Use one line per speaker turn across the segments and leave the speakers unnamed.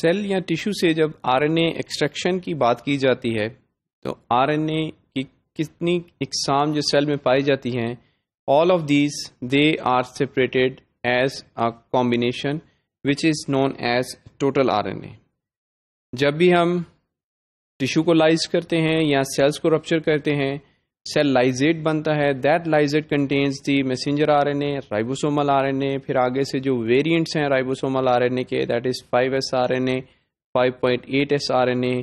Cell या tissue से जब आरएनए एक्सट्रैक्शन की बात की जाती है तो आरएनए की कितनी इकसाम जो सेल में पाई जाती हैं all of these they are separated as a combination which is known as total RNA जब भी हम टिश्यू को लाइज करते हैं या सेल्स को रप्चर करते हैं सेल लाइजेट बनता है that lysate contains the messenger R N A ribosomal R N A फिर आगे से जो वेरियंट्स हैं राइबोसोमल आर एन ए के that is five S R N A five point eight S R N A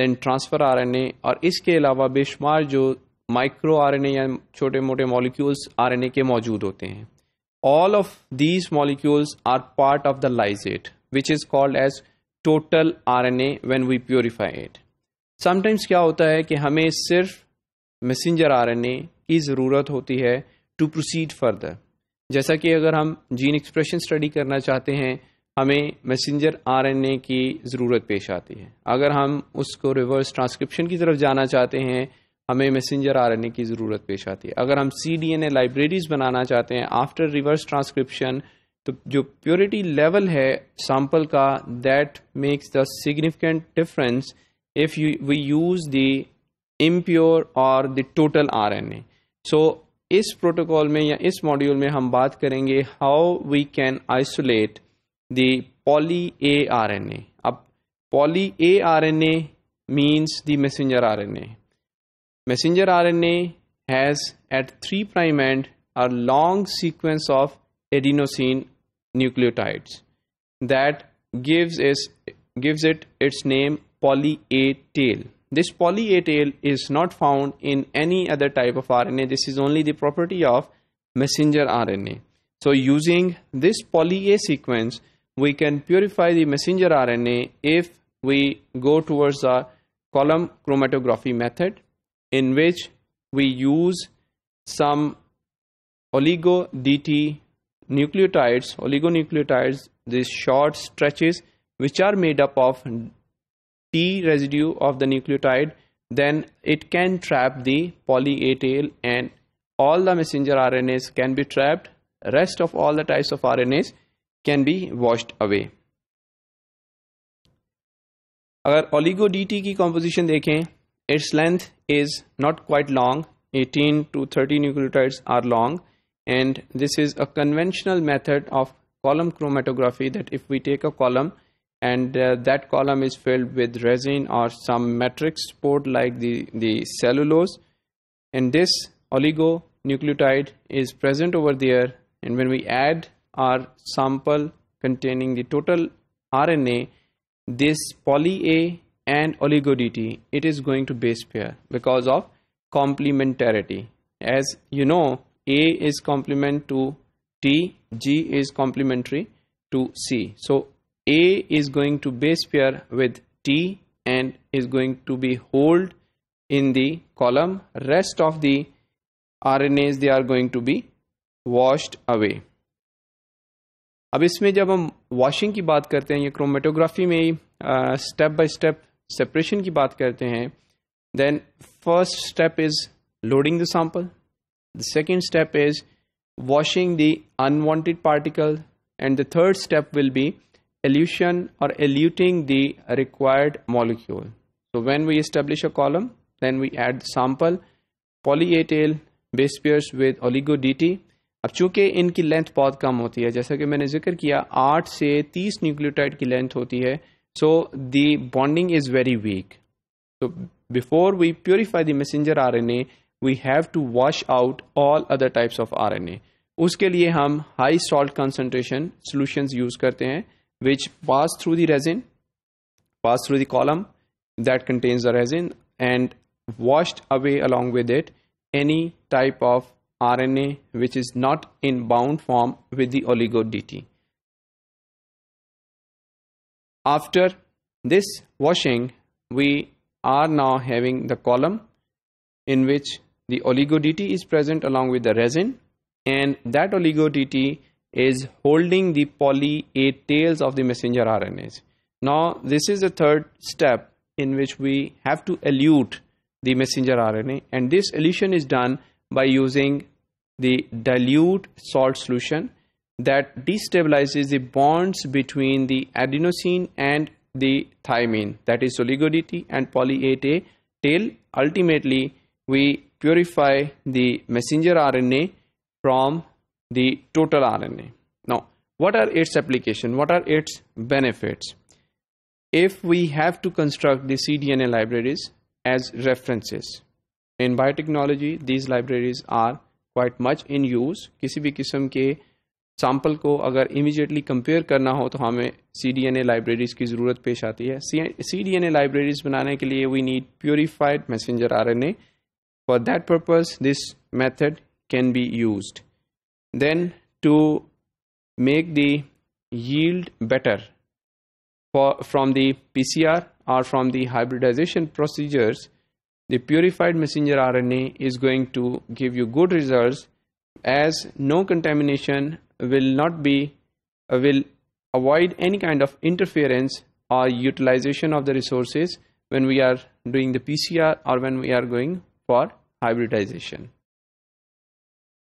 then transfer R N A और इसके अलावा बेशुमार जो माइक्रो आर एन ए या छोटे मोटे मॉलिक्यूल्स आर एन ए के मौजूद होते हैं all of these molecules are part of the lysate which is called as total R N A when we purify it sometimes क्या होता है कि हमें सिर्फ मैसेंजर आरएनए की ज़रूरत होती है टू प्रोसीड फर्दर जैसा कि अगर हम जीन एक्सप्रेशन स्टडी करना चाहते हैं हमें मैसेंजर आर की ज़रूरत पेश आती है अगर हम उसको रिवर्स ट्रांसक्रिप्शन की तरफ जाना चाहते हैं हमें मैसेंजर आर की ज़रूरत पेश आती है अगर हम सी डी ए लाइब्रेरीज बनाना चाहते हैं आफ्टर रिवर्स ट्रांसक्रिप्शन तो जो प्योरिटी लेवल है सैम्पल का that makes the significant difference if you we use the impure और the total R N A so इस प्रोटोकॉल में या इस मॉड्यूल में हम बात करेंगे how we can isolate the poly A R N A अब poly A R N A means the messenger R N A messenger R N A has at three prime end a long sequence of adenosine nucleotides that gives is gives it its name poly A tail This poly A tail is not found in any other type of RNA. This is only the property of messenger RNA. So using this poly A sequence, we can purify the messenger RNA if we go towards the column chromatography method in which we use some oligo DT nucleotides, oligonucleotides, these short stretches which are made up of P residue of the nucleotide, then it can trap the poly A tail and all the messenger RNAs can be trapped. Rest of all the types of RNAs can be washed away. अगर oligo D T composition देखें its length is not quite long. 18 to 30 nucleotides are long and this is a conventional method of column chromatography that if we take a column and uh, that column is filled with resin or some matrix support like the, the cellulose and this oligonucleotide is present over there and when we add our sample containing the total RNA this poly A and oligo DT it is going to base pair because of complementarity as you know A is complement to T G is complementary to C so a is going to base pair with T and is going to be hold in the column rest of the RNAs they are going to be washed away अब इसमें जब हम washing की बात करते हैं या chromatography में स्टेप बाय स्टेप सेपरेशन की बात करते हैं then first step is loading the sample the second step is washing the unwanted particle and the third step will be elution or eluting the required molecule. So when we establish a column, then we add the sample poly A tail base pairs with oligo DT. अब चूंकि इनकी length बहुत कम होती है जैसा कि मैंने जिक्र किया आठ से तीस न्यूक्लियोटाइड की लेंथ होती है so the bonding is very weak so before we purify the messenger RNA we have to wash out all other types of RNA उसके लिए हम high salt concentration solution use करते हैं which pass through the resin, pass through the column that contains the resin and washed away along with it any type of RNA which is not in bound form with the oligo DT. After this washing, we are now having the column in which the oligo DT is present along with the resin and that oligo DT is holding the poly A tails of the messenger RNAs. Now, this is the third step in which we have to elute the messenger RNA and this elution is done by using the dilute salt solution that destabilizes the bonds between the adenosine and the thymine that is and poly A tail. Ultimately, we purify the messenger RNA from the total RNA. Now, what are its application? What are its benefits? If we have to construct the cDNA libraries as references, in biotechnology, these libraries are quite much in use. किसी भी किस्म के sample को अगर immediately compare करना हो तो हमें cDNA libraries N A libraries की ज़रूरत पेश आती है C D N A libraries बनाने के लिए we need purified messenger R N A for that purpose this method can then to make the yield better for, from the PCR or from the hybridization procedures the purified messenger RNA is going to give you good results as no contamination will not be uh, will avoid any kind of interference or utilization of the resources when we are doing the PCR or when we are going for hybridization.